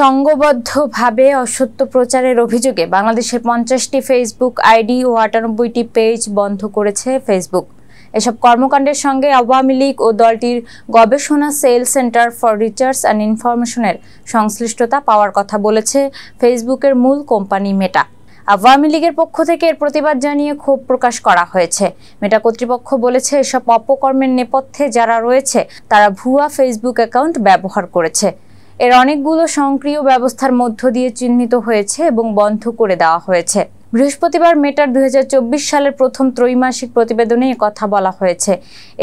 সংঘবদ্ধভাবে অসত্য প্রচারের অভিযোগে বাংলাদেশের পঞ্চাশটি ফেসবুক আইডি ও আটানব্বইটি পেজ বন্ধ করেছে ফেসবুক এসব কর্মকাণ্ডের সঙ্গে আওয়ামী লীগ ও দলটির গবেষণা cell Centre for Research and ইনফরমেশনের সংশ্লিষ্টতা পাওয়ার কথা বলেছে ফেসবুকের মূল কোম্পানি মেটা আওয়ামী লীগের পক্ষ থেকে এর প্রতিবাদ জানিয়ে ক্ষোভ প্রকাশ করা হয়েছে মেটা কর্তৃপক্ষ বলেছে এসব অপকর্মের নেপথ্যে যারা রয়েছে তারা ভুয়া ফেসবুক অ্যাকাউন্ট ব্যবহার করেছে এর অনেকগুলো সক্রিয় ব্যবস্থার মধ্য দিয়ে চিহ্নিত হয়েছে এবং বন্ধ করে দেওয়া হয়েছে বৃহস্পতিবার মেটার দুই সালের প্রথম ত্রৈমাসিক প্রতিবেদনে কথা বলা হয়েছে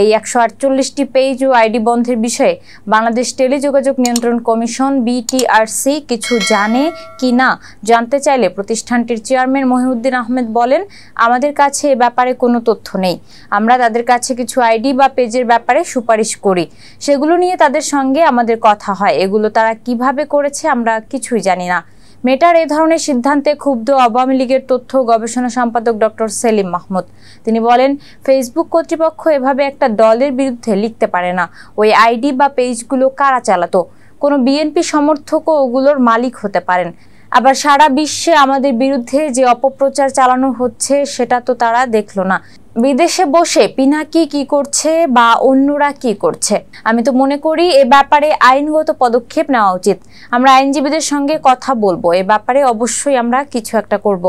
এই একশো আটচল্লিশটি পেজ ও আইডি বন্ধের বিষয়ে বাংলাদেশ টেলিযোগাযোগ নিয়ন্ত্রণ কমিশন বিটিআরসি কিছু জানে কি না জানতে চাইলে প্রতিষ্ঠানটির চেয়ারম্যান মহিউদ্দিন আহমেদ বলেন আমাদের কাছে এ ব্যাপারে কোনো তথ্য নেই আমরা তাদের কাছে কিছু আইডি বা পেজের ব্যাপারে সুপারিশ করি সেগুলো নিয়ে তাদের সঙ্গে আমাদের কথা হয় এগুলো তারা কিভাবে করেছে আমরা কিছুই জানি না মেটার এ ধরনের সিদ্ধান্তে ক্ষুব্ধ আওয়ামী লীগের তথ্য গবেষণা সম্পাদক ডক্টর সেলিম মাহমুদ তিনি বলেন ফেসবুক কর্তৃপক্ষ এভাবে একটা দলের বিরুদ্ধে লিখতে পারে না ওই আইডি বা পেজগুলো কারা চালাতো কোনো বিএনপি সমর্থকও ওগুলোর মালিক হতে পারেন আবার সারা বিশ্বে আমাদের বিরুদ্ধে যে অপপ্রচার চালানো হচ্ছে সেটা তো তারা দেখল না বিদেশে বসে পিনাকি কি করছে বা অন্যরা কি করছে আমি তো মনে করি এ ব্যাপারে আইনগত পদক্ষেপ নেওয়া উচিত আমরা আইনজীবীদের সঙ্গে কথা বলবো এ ব্যাপারে অবশ্যই আমরা কিছু একটা করব